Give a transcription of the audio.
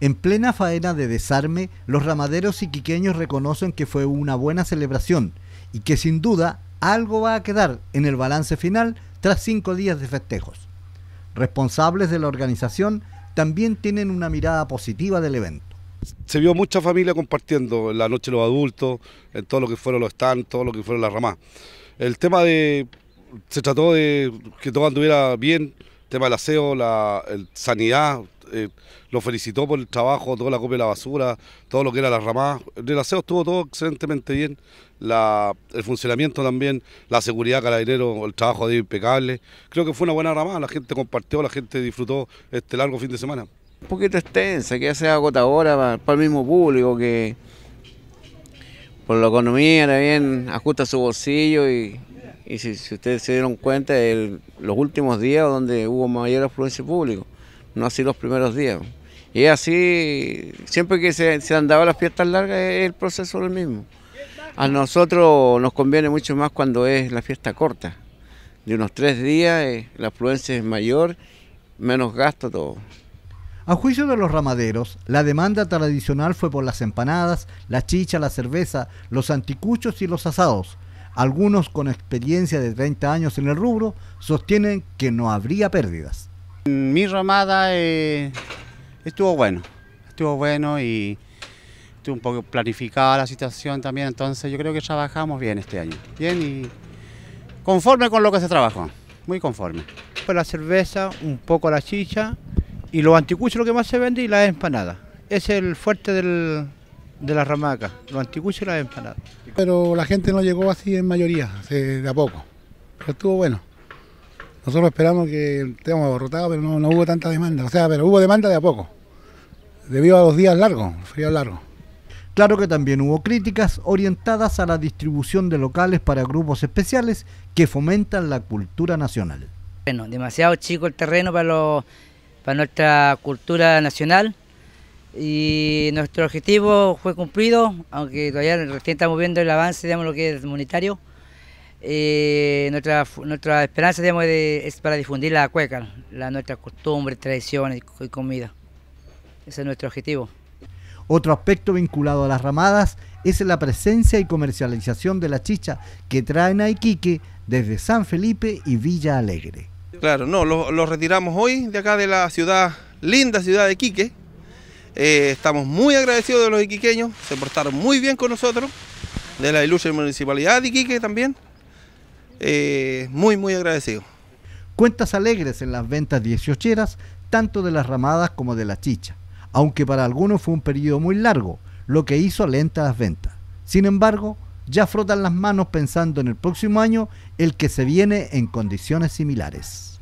En plena faena de desarme, los ramaderos y quiqueños reconocen que fue una buena celebración y que sin duda algo va a quedar en el balance final tras cinco días de festejos. Responsables de la organización también tienen una mirada positiva del evento. Se vio mucha familia compartiendo en la noche los adultos, en todo lo que fueron los stands, todo lo que fueron las ramas. El tema de... se trató de que todo anduviera bien, tema del aseo, la sanidad, eh, lo felicitó por el trabajo, toda la copia de la basura, todo lo que era la ramada. El aseo estuvo todo excelentemente bien, el funcionamiento también, la seguridad caladero el trabajo de impecable. Creo que fue una buena ramada, la gente compartió, la gente disfrutó este largo fin de semana. Un poquito extensa, que sea agotadora para, para el mismo público que por la economía también ajusta su bolsillo y, si, si, ustedes se dieron cuenta, el, los últimos días donde hubo mayor afluencia público, no así los primeros días. Y así, siempre que se, andaba las fiestas largas, el proceso lo mismo. A nosotros nos conviene mucho más cuando es la fiesta corta, de unos tres días, eh, la afluencia es mayor, menos gasto todo. A juicio de los ramaderos, la demanda tradicional fue por las empanadas, la chicha, la cerveza, los anticuchos y los asados. Algunos con experiencia de 30 años en el rubro sostienen que no habría pérdidas. Mi ramada eh, estuvo bueno, estuvo bueno y estuvo un poco planificada la situación también, entonces yo creo que trabajamos bien este año, bien y conforme con lo que se trabajó, muy conforme. La cerveza, un poco la chicha y los anticuchos lo que más se vende y la empanada. Es el fuerte del, de las ramacas, los anticuchos y las empanadas. Pero la gente no llegó así en mayoría, de a poco. Pero estuvo bueno. Nosotros esperamos que estemos abarrotados, pero no, hubo tanta demanda. O sea, pero hubo demanda de a poco, debido a los días largos, frío largos. Claro que también hubo críticas orientadas a la distribución de locales para grupos especiales que fomentan la cultura nacional. Bueno, demasiado chico el terreno para, para nuestra cultura nacional y nuestro objetivo fue cumplido, aunque todavía recién estamos viendo el avance, digamos, lo que es monetario. Eh, nuestra, esperanza, digamos, es para difundir la cueca, la, nuestras costumbres, tradiciones y comida. Ese es nuestro objetivo. Otro aspecto vinculado a las ramadas es la presencia y comercialización de la chicha que traen a Iquique desde San Felipe y Villa Alegre. Claro, no, lo retiramos hoy de acá de la ciudad, linda ciudad de Iquique, eh, estamos muy agradecidos de los iquiqueños, se portaron muy bien con nosotros, de la ilustre municipalidad de Iquique también. Eh, muy, muy agradecidos. Cuentas alegres en las ventas dieciocheras, tanto de las ramadas como de la chicha, aunque para algunos fue un periodo muy largo, lo que hizo lenta las ventas. Sin embargo, ya frotan las manos pensando en el próximo año, el que se viene en condiciones similares.